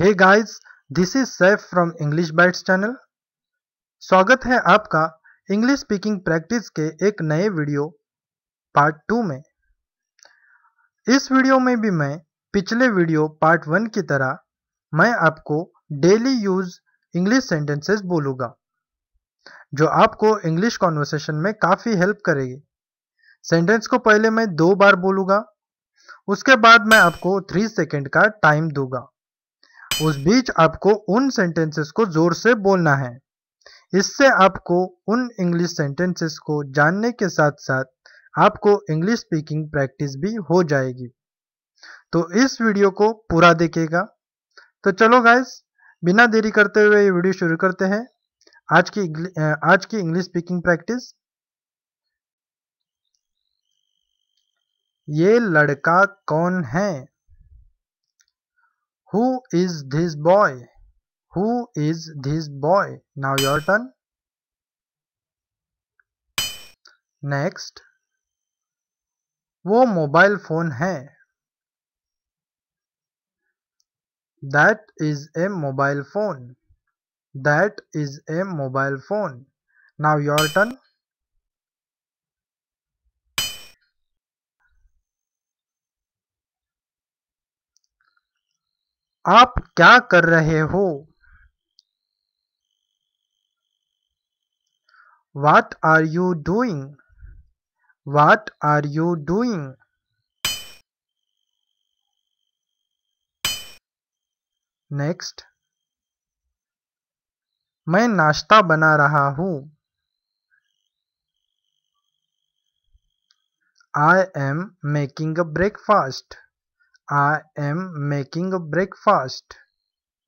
Hey guys this is Saif from English Bites channel स्वागत है आपका इंग्लिश स्पीकिंग प्रैक्टिस के एक नए वीडियो पार्ट टू में इस वीडियो में भी मैं पिछले वीडियो पार्ट वन की तरह मैं आपको डेली यूज इंग्लिश सेंटेंसेस बोलूंगा जो आपको इंग्लिश कॉन्वर्सेशन में काफ़ी हेल्प करेगी सेंटेंस को पहले मैं दो बार बोलूंगा उसके बाद मैं आपको थ्री सेकेंड का टाइम दूंगा उस बीच आपको उन सेंटेंसेस को जोर से बोलना है इससे आपको उन इंग्लिश सेंटेंसेस को जानने के साथ साथ आपको इंग्लिश स्पीकिंग प्रैक्टिस भी हो जाएगी तो इस वीडियो को पूरा देखेगा तो चलो गाइस बिना देरी करते हुए ये वीडियो शुरू करते हैं आज की आज की इंग्लिश स्पीकिंग प्रैक्टिस ये लड़का कौन है Who is this boy? Who is this boy? Now your turn. Next. Wo mobile phone hai. That is a mobile phone. That is a mobile phone. Now your turn. आप क्या कर रहे हो what are you doing what are you doing next मैं नाश्ता बना रहा हूं I am making a breakfast I am making a breakfast.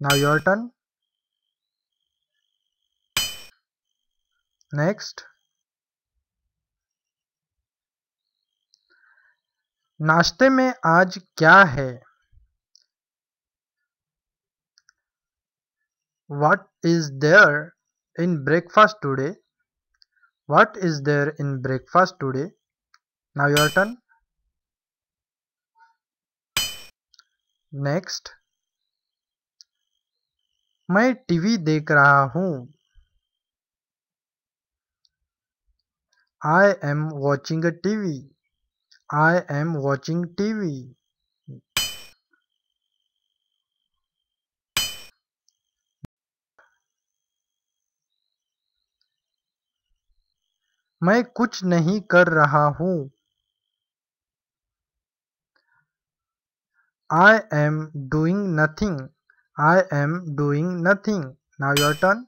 Now your turn. Next. नाश्ते में आज क्या है what is there in breakfast today what is there in breakfast today now your turn next मैं टीवी देख रहा हूं I am watching TV I am watching TV मैं कुछ नहीं कर रहा हूं I am doing nothing. I am doing nothing. Now your turn.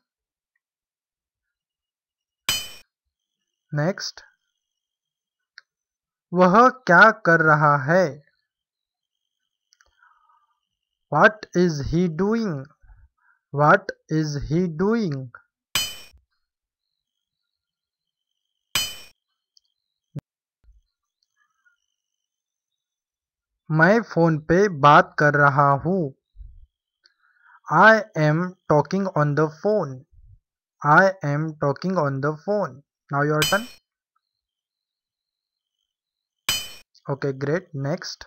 Next. वह क्या कर रहा है What is he doing? What is he doing? मैं फ़ोन पे बात कर रहा हूँ I am talking on the phone I am talking on the phone now your turn okay great next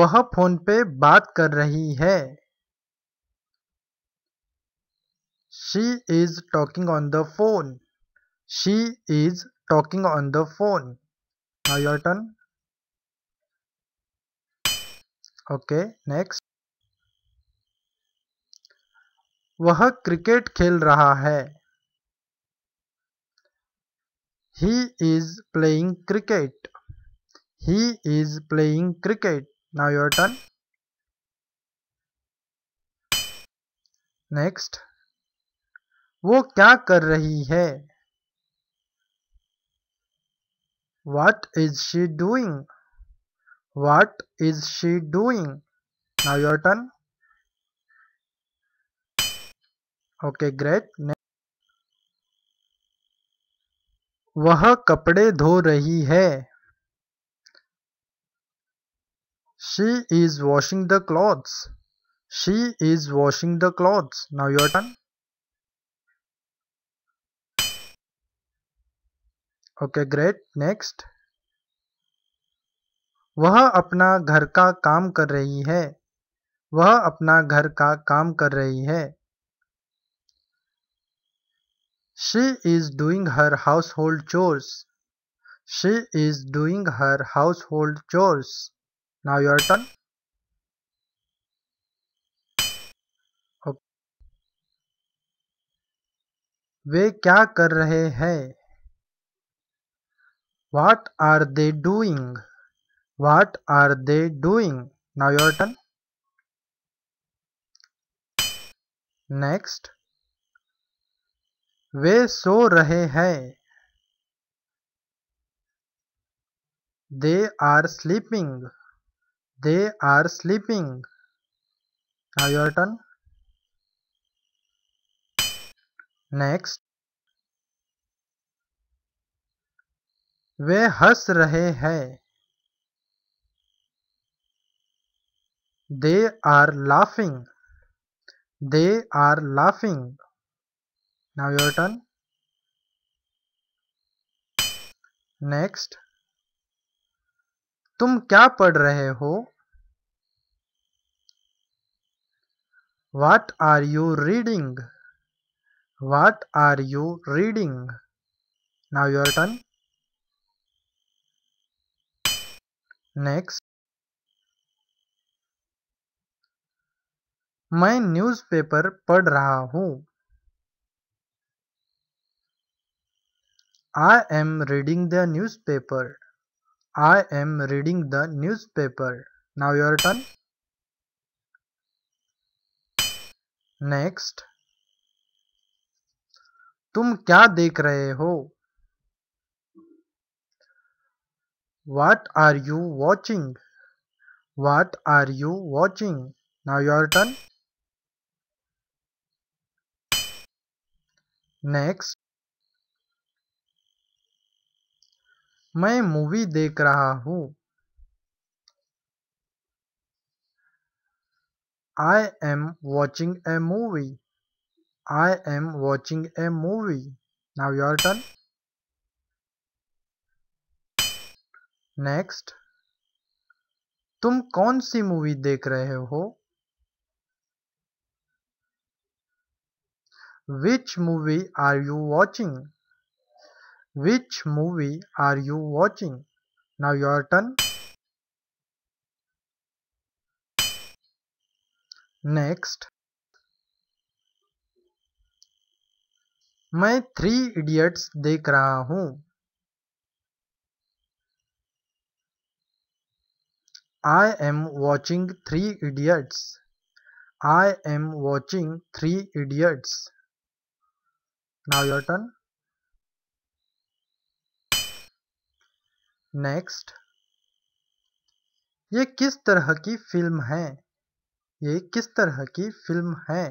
वह फोन पे बात कर रही है she is talking on the phone she is talking on the phone now your turn okay next वह cricket खेल रहा है he is playing cricket he is playing cricket now your turn next वो क्या कर रही है what is she doing What is she doing? Now your turn. Okay, great. Next. वह कपड़े धो रही है She is washing the clothes. She is washing the clothes. Now your turn. Okay, great. Next. वह अपना घर का काम कर रही है वह अपना घर का काम कर रही है she is doing her household chores she is doing her household chores now your turn वे क्या कर रहे हैं what are they doing What are they doing? Now your turn. Next. वे सो रहे हैं they are sleeping they are sleeping now your turn next वे हंस रहे हैं They are laughing. They are laughing. Now your turn. Next. तुम क्या पढ़ रहे हो? What are you reading? What are you reading? Now your turn. Next. मैं न्यूज़पेपर पढ़ रहा हूँ I am reading the newspaper. I am reading the newspaper. Now your turn. Next. तुम क्या देख रहे हो What are you watching? What are you watching? Now your turn. Next मैं मूवी देख रहा हूं I am watching a movie I am watching a movie now your turn next तुम कौन सी मूवी देख रहे हो Which movie are you watching? Which movie are you watching? Now your turn. Next. मैं थ्री इडियट्स देख रहा हूं I am watching Three Idiots I am watching Three Idiots now your turn next ये किस तरह की फिल्म है ये किस तरह की फिल्म है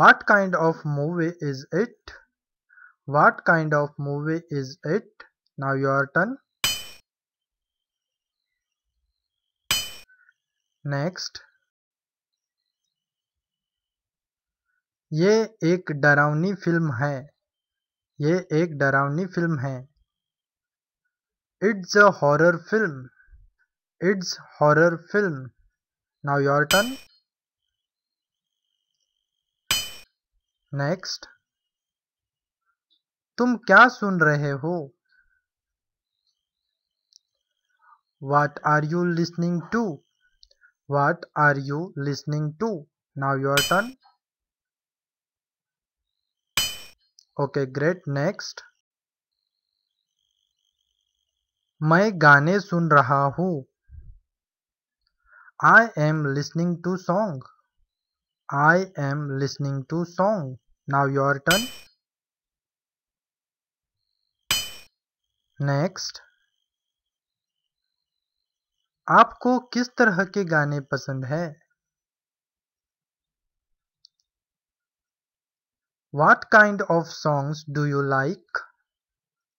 what kind of movie is it what kind of movie is it now your turn next ये एक डरावनी फिल्म है ये एक डरावनी फिल्म है it's a horror film it's horror film now your turn next तुम क्या सुन रहे हो what are you listening to what are you listening to now your turn okay great next मैं गाने सुन रहा हूं I am listening to song I am listening to song now your turn next आपको किस तरह के गाने पसंद है What kind of songs do you like?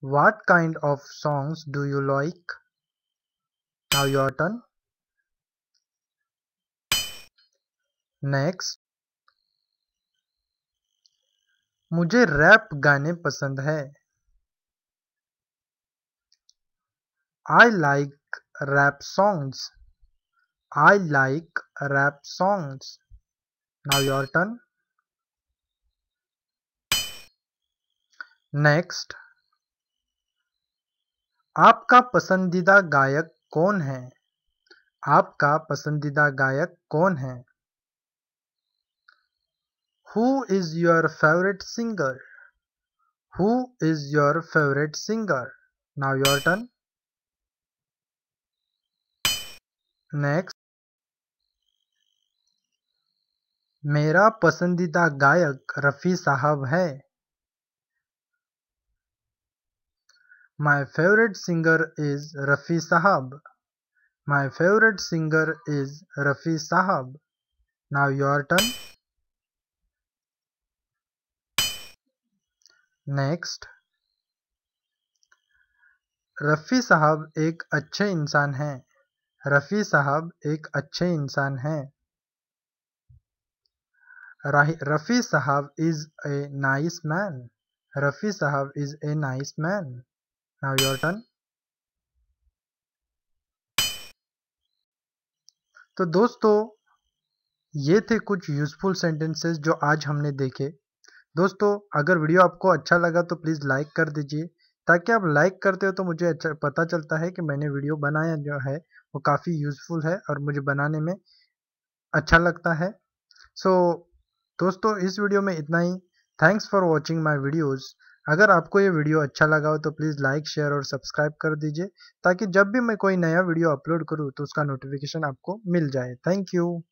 What kind of songs do you like? Now your turn. Next. मुझे rap गाने पसंद है I like rap songs I like rap songs now your next आपका पसंदीदा गायक कौन है आपका पसंदीदा गायक कौन है who is your favourite singer who is your favourite singer now your turn next मेरा पसंदीदा गायक रफ़ी साहब है My favorite singer is Rafi Sahab. My favorite singer is Rafi Sahab. Now your turn. Next. Rafi Sahab ek achhe insaan hai. Rafi Sahab ek achhe insaan hai. Rafi Sahab is a nice man. Rafi Sahab is a nice man. now your turn तो दोस्तों ये थे कुछ useful sentences जो आज हमने देखे दोस्तों अगर वीडियो आपको अच्छा लगा तो प्लीज़ लाइक कर दीजिए ताकि आप लाइक करते हो तो मुझे अच्छा पता चलता है कि मैंने वीडियो बनाया जो है वो काफ़ी यूज़फुल है और मुझे बनाने में अच्छा लगता है सो so, दोस्तों इस वीडियो में इतना ही thanks for watching my videos अगर आपको ये वीडियो अच्छा लगा हो तो प्लीज़ लाइक शेयर और सब्सक्राइब कर दीजिए ताकि जब भी मैं कोई नया वीडियो अपलोड करूँ तो उसका नोटिफिकेशन आपको मिल जाए थैंक यू